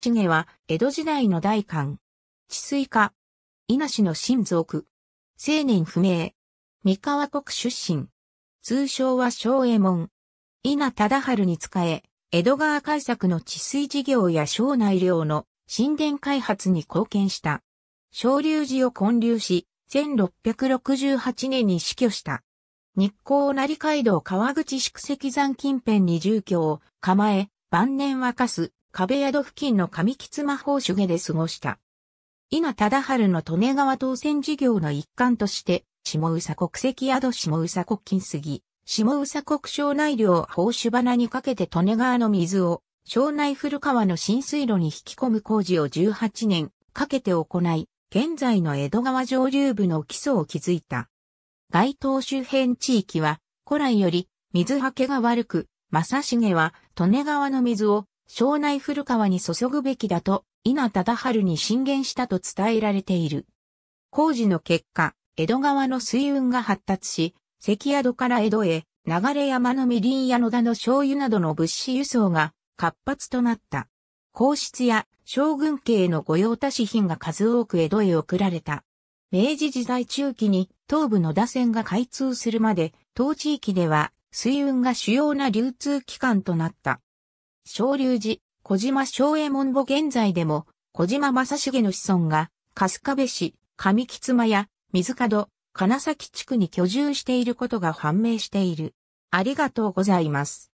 地ゲは、江戸時代の大官。治水家。稲氏の親族。青年不明。三河国出身。通称は昭衛門。稲忠春に仕え、江戸川開作の治水事業や省内領の神殿開発に貢献した。昭龍寺を建立し、1668年に死去した。日光成街道川口宿石山近辺に住居を構え、晩年沸かす。壁宿付近の上吉魔法手芸で過ごした。稲忠春の利根川当選事業の一環として、下宇佐国籍宿下宇佐国金杉、下宇佐国省内領宝酒花にかけて利根川の水を、省内古川の浸水路に引き込む工事を18年かけて行い、現在の江戸川上流部の基礎を築いた。街頭周辺地域は、古来より水はけが悪く、正成は利根川の水を庄内古川に注ぐべきだと、稲忠春に進言したと伝えられている。工事の結果、江戸川の水運が発達し、関宿から江戸へ、流れ山のみりんや野田の醤油などの物資輸送が活発となった。皇室や将軍家への御用達品が数多く江戸へ送られた。明治時代中期に東部野田線が開通するまで、当地域では水運が主要な流通機関となった。昇龍寺、小島昭右衛門母現在でも、小島正成の子孫が、春日部市、上木妻や、水門、金崎地区に居住していることが判明している。ありがとうございます。